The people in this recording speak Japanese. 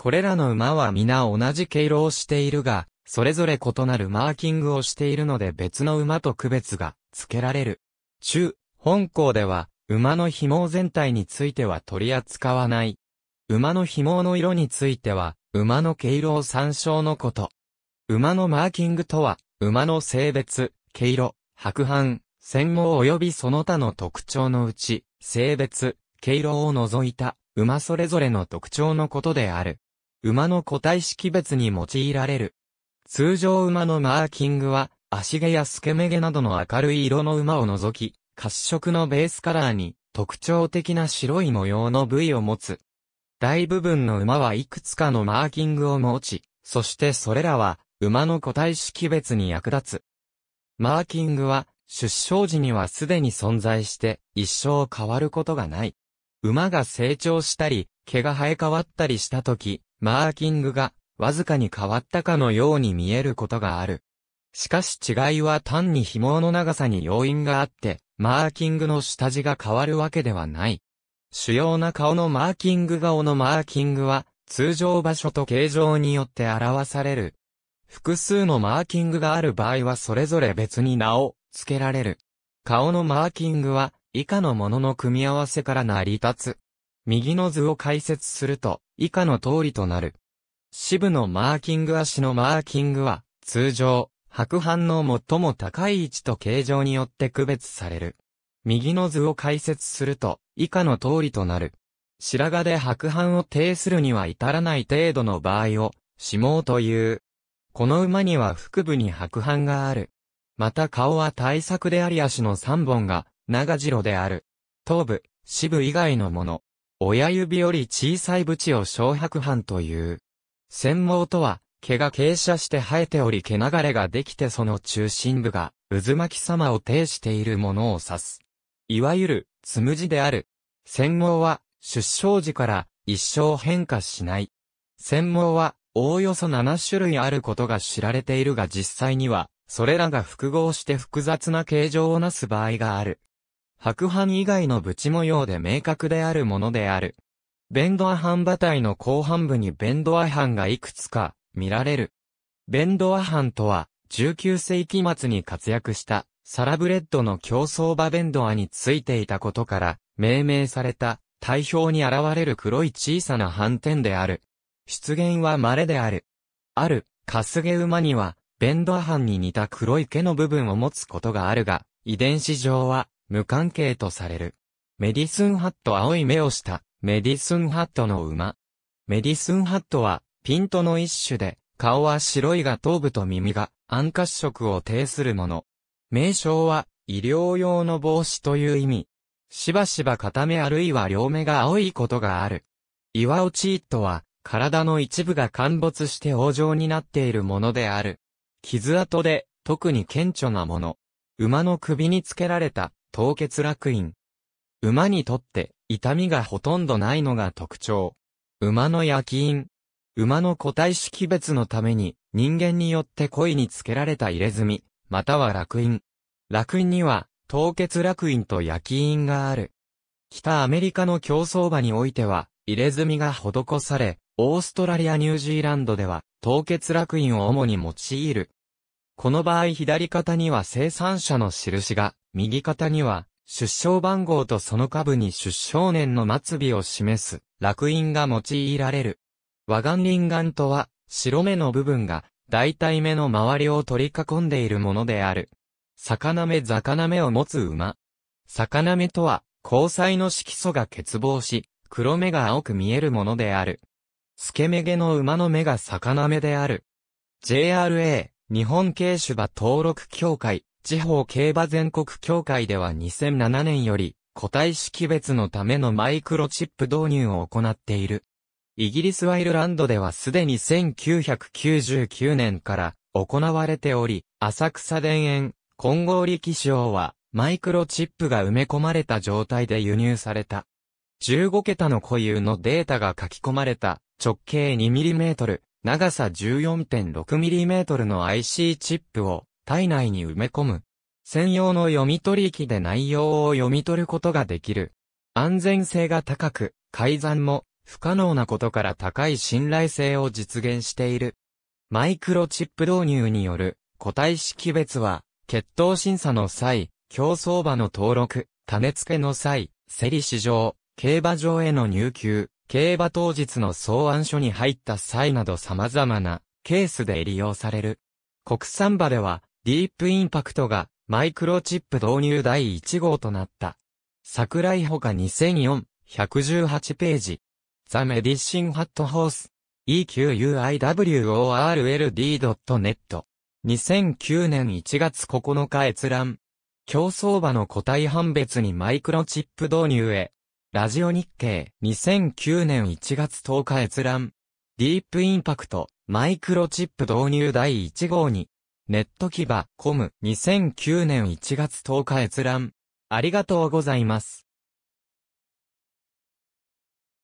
これらの馬は皆同じ毛色をしているが、それぞれ異なるマーキングをしているので別の馬と区別がつけられる。中、本校では、馬の紐全体については取り扱わない。馬の紐の色については、馬の毛色を参照のこと。馬のマーキングとは、馬の性別、毛色、白斑、専門及びその他の特徴のうち、性別、毛色を除いた、馬それぞれの特徴のことである。馬の個体識別に用いられる。通常馬のマーキングは、足毛や透け目毛などの明るい色の馬を除き、褐色のベースカラーに特徴的な白い模様の部位を持つ。大部分の馬はいくつかのマーキングを持ち、そしてそれらは馬の個体識別に役立つ。マーキングは出生時にはすでに存在して一生変わることがない。馬が成長したり、毛が生え変わったりした時、マーキングがわずかに変わったかのように見えることがある。しかし違いは単に紐の長さに要因があって、マーキングの下地が変わるわけではない。主要な顔のマーキング顔のマーキングは、通常場所と形状によって表される。複数のマーキングがある場合はそれぞれ別に名を付けられる。顔のマーキングは、以下のものの組み合わせから成り立つ。右の図を解説すると、以下の通りとなる。支部のマーキング足のマーキングは、通常、白斑の最も高い位置と形状によって区別される。右の図を解説すると、以下の通りとなる。白髪で白斑を呈するには至らない程度の場合を、指毛という。この馬には腹部に白斑がある。また顔は対策であり足の3本が、長白である。頭部、支部以外のもの、親指より小さいブチを小白斑という。繊毛とは、毛が傾斜して生えており毛流れができてその中心部が渦巻き様を呈しているものを指す。いわゆる、つむじである。繊毛は、出生時から一生変化しない。繊毛は、おおよそ7種類あることが知られているが実際には、それらが複合して複雑な形状をなす場合がある。白斑以外のブチ模様で明確であるものである。ベンドア斑馬体の後半部にベンドア斑がいくつか見られる。ベンドア斑とは、19世紀末に活躍したサラブレッドの競争馬ベンドアについていたことから、命名された体表に現れる黒い小さな斑点である。出現は稀である。ある、カスゲ馬には、ベンドア藩に似た黒い毛の部分を持つことがあるが、遺伝子上は無関係とされる。メディスンハット青い目をした、メディスンハットの馬。メディスンハットは、ピントの一種で、顔は白いが頭部と耳が、暗褐色を呈するもの。名称は、医療用の帽子という意味。しばしば片目あるいは両目が青いことがある。イワオチートは、体の一部が陥没して往状になっているものである。傷跡で、特に顕著なもの。馬の首につけられた、凍結楽院。馬にとって痛みがほとんどないのが特徴。馬の焼き印。馬の個体識別のために人間によって故意につけられた入れ墨、または楽院。楽院には凍結楽院と焼き印がある。北アメリカの競走馬においては入れ墨が施され、オーストラリアニュージーランドでは凍結楽院を主に用いる。この場合左肩には生産者の印が、右肩には出生番号とその下部に出生年の末尾を示す落印が用いられる。和眼輪眼とは、白目の部分が、大体目の周りを取り囲んでいるものである。魚目魚目を持つ馬。魚目とは、交際の色素が欠乏し、黒目が青く見えるものである。スケメゲの馬の目が魚目である。JRA、日本軽種馬登録協会、地方競馬全国協会では2007年より、個体識別のためのマイクロチップ導入を行っている。イギリスワイルランドではすでに1999年から行われており、浅草田園、混合力賞は、マイクロチップが埋め込まれた状態で輸入された。15桁の固有のデータが書き込まれた直径 2mm、長さ 14.6mm の IC チップを体内に埋め込む。専用の読み取り機で内容を読み取ることができる。安全性が高く、改ざんも不可能なことから高い信頼性を実現している。マイクロチップ導入による個体識別は、血統審査の際、競争馬の登録、種付けの際、競り市場、競馬場への入球、競馬当日の草案書に入った際など様々なケースで利用される。国産馬では、ディープインパクトがマイクロチップ導入第1号となった。桜井ほか2004、118ページ。ザ・メディシン・ハット・ホース。e q u i w o r l d n e t 2009年1月9日閲覧。競争馬の個体判別にマイクロチップ導入へ。ラジオ日経、2009年1月10日閲覧。ディープインパクト、マイクロチップ導入第1号に。ネット基バ、コム、2009年1月10日閲覧。ありがとうございます。